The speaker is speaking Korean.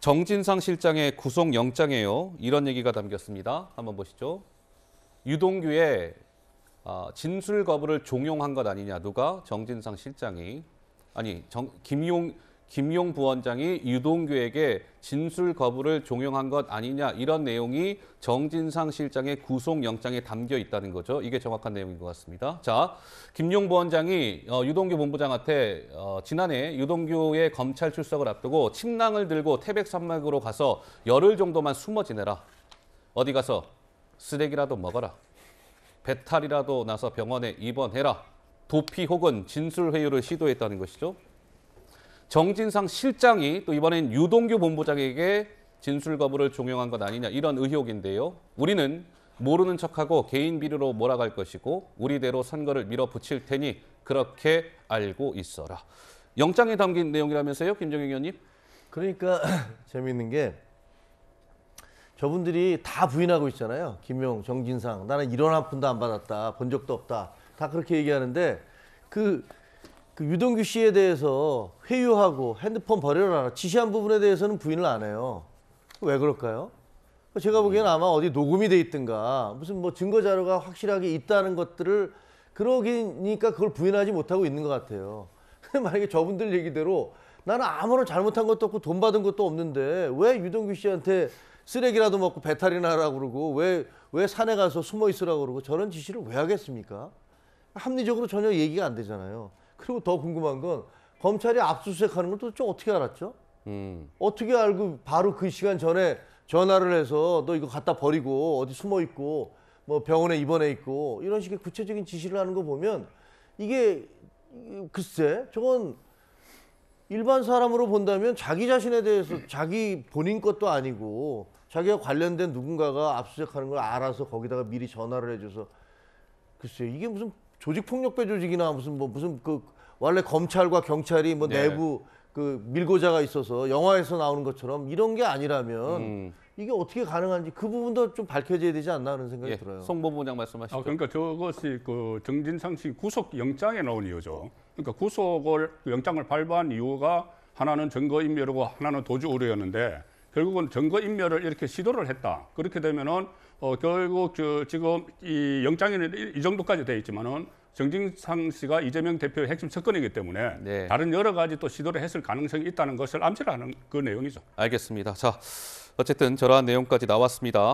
정진상 실장의 구속영장에요. 이런 얘기가 담겼습니다. 한번 보시죠. 유동규의 아, 진술 거부를 종용한 것 아니냐. 누가? 정진상 실장이. 아니, 정, 김용, 김용 부원장이 유동규에게 진술 거부를 종용한 것 아니냐 이런 내용이 정진상 실장의 구속영장에 담겨 있다는 거죠. 이게 정확한 내용인 것 같습니다. 자, 김용 부원장이 어, 유동규 본부장한테 어, 지난해 유동규의 검찰 출석을 앞두고 침낭을 들고 태백산맥으로 가서 열흘 정도만 숨어 지내라. 어디 가서 쓰레기라도 먹어라. 배탈이라도 나서 병원에 입원해라. 도피 혹은 진술 회유를 시도했다는 것이죠. 정진상 실장이 또 이번엔 유동규 본부장에게 진술 거부를 종용한 것 아니냐 이런 의혹인데요. 우리는 모르는 척하고 개인 비리로 몰아갈 것이고 우리대로 선거를 밀어붙일 테니 그렇게 알고 있어라. 영장에 담긴 내용이라면서요, 김정희 의원님? 그러니까 재미있는 게 저분들이 다 부인하고 있잖아요. 김용, 정진상. 나는 일런한 푼도 안 받았다. 본 적도 없다. 다 그렇게 얘기하는데 그그 유동규 씨에 대해서 회유하고 핸드폰 버려라 지시한 부분에 대해서는 부인을 안 해요. 왜 그럴까요? 제가 보기에는 음. 아마 어디 녹음이 돼 있든가 무슨 뭐 증거 자료가 확실하게 있다는 것들을 그러니까 기 그걸 부인하지 못하고 있는 것 같아요. 만약에 저분들 얘기대로 나는 아무런 잘못한 것도 없고 돈 받은 것도 없는데 왜 유동규 씨한테 쓰레기라도 먹고 배탈이 나라고 그러고 왜, 왜 산에 가서 숨어 있으라고 그러고 저런 지시를 왜 하겠습니까? 합리적으로 전혀 얘기가 안 되잖아요. 그리고 더 궁금한 건 검찰이 압수수색하는 걸도좀 어떻게 알았죠? 음. 어떻게 알고 바로 그 시간 전에 전화를 해서 너 이거 갖다 버리고 어디 숨어 있고 뭐 병원에 입원해 있고 이런 식의 구체적인 지시를 하는 거 보면 이게 글쎄 저건 일반 사람으로 본다면 자기 자신에 대해서 자기 본인 것도 아니고 자기가 관련된 누군가가 압수수색하는 걸 알아서 거기다가 미리 전화를 해줘서 글쎄 이게 무슨 조직폭력배 조직이나 무슨 뭐 무슨 그 원래 검찰과 경찰이 뭐 네. 내부 그 밀고자가 있어서 영화에서 나오는 것처럼 이런 게 아니라면 음. 이게 어떻게 가능한지 그 부분도 좀 밝혀져야 되지 않나 하는 생각이 예, 들어요. 송본부장 말씀하시죠. 아, 그러니까 저것이 그 정진상 씨 구속 영장에 나온 이유죠. 그러니까 구속을 그 영장을 발부한 이유가 하나는 증거 인멸이고 하나는 도주 우려였는데 결국은 증거 인멸을 이렇게 시도를 했다. 그렇게 되면은 어, 결국 저, 지금 이 영장에는 이 정도까지 돼 있지만은 정진상 씨가 이재명 대표의 핵심 측근이기 때문에 네. 다른 여러 가지 또 시도를 했을 가능성이 있다는 것을 암시를 하는 그 내용이죠. 알겠습니다. 자, 어쨌든 저러한 내용까지 나왔습니다.